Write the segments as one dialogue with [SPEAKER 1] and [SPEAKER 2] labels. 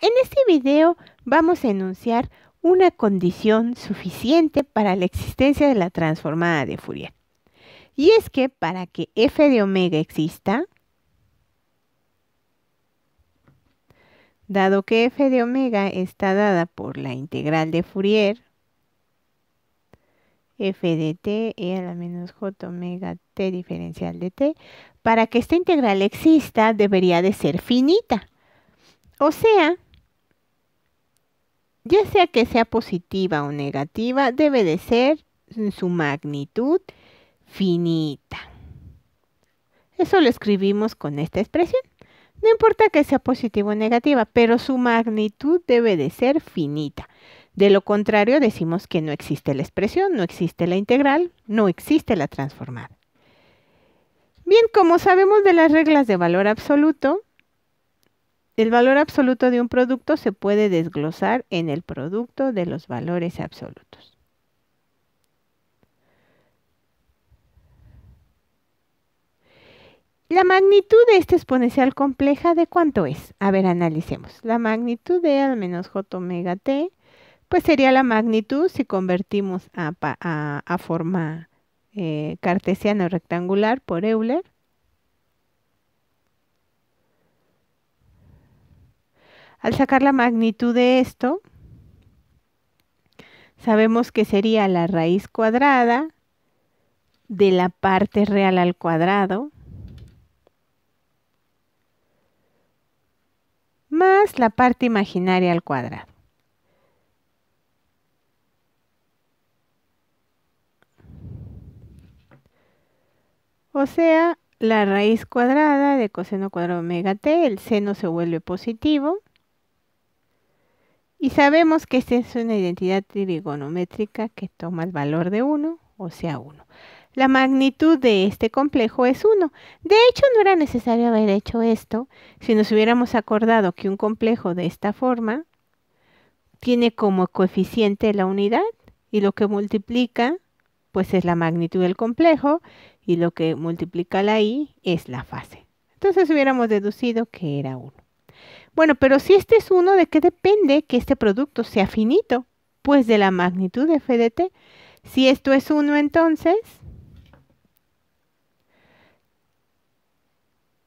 [SPEAKER 1] en este video vamos a enunciar una condición suficiente para la existencia de la transformada de Fourier. Y es que para que f de omega exista, dado que f de omega está dada por la integral de Fourier, f de t e a la menos j omega t diferencial de t, para que esta integral exista debería de ser finita. O sea, ya sea que sea positiva o negativa, debe de ser su magnitud finita. Eso lo escribimos con esta expresión. No importa que sea positiva o negativa, pero su magnitud debe de ser finita. De lo contrario, decimos que no existe la expresión, no existe la integral, no existe la transformada. Bien, como sabemos de las reglas de valor absoluto, el valor absoluto de un producto se puede desglosar en el producto de los valores absolutos. La magnitud de esta exponencial compleja, ¿de cuánto es? A ver, analicemos. La magnitud de al menos j omega t, pues sería la magnitud si convertimos a, forma eh, cartesiana o rectangular por Euler Al sacar la magnitud de esto, sabemos que sería la raíz cuadrada de la parte real al cuadrado más la parte imaginaria al cuadrado. O sea, la raíz cuadrada de coseno cuadrado omega t, el seno se vuelve positivo. Y sabemos que esta es una identidad trigonométrica que toma el valor de 1, o sea 1. La magnitud de este complejo es 1. De hecho, no era necesario haber hecho esto si nos hubiéramos acordado que un complejo de esta forma tiene como coeficiente la unidad y lo que multiplica pues es la magnitud del complejo y lo que multiplica la i es la fase. Entonces hubiéramos deducido que era 1. Bueno, pero si este es 1, ¿de qué depende que este producto sea finito? Pues de la magnitud de f de t. Si esto es 1, entonces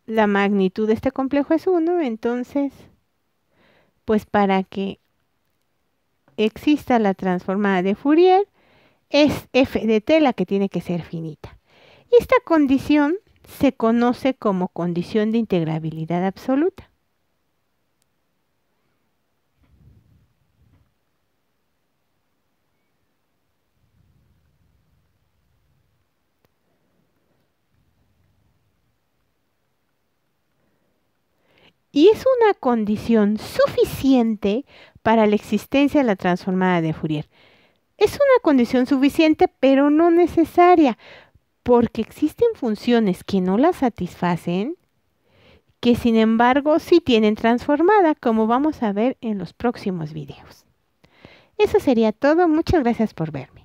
[SPEAKER 1] la magnitud de este complejo es 1, entonces, pues para que exista la transformada de Fourier, es f de t la que tiene que ser finita. Esta condición se conoce como condición de integrabilidad absoluta. y es una condición suficiente para la existencia de la transformada de Fourier. Es una condición suficiente, pero no necesaria, porque existen funciones que no la satisfacen, que sin embargo sí tienen transformada, como vamos a ver en los próximos videos. Eso sería todo, muchas gracias por verme.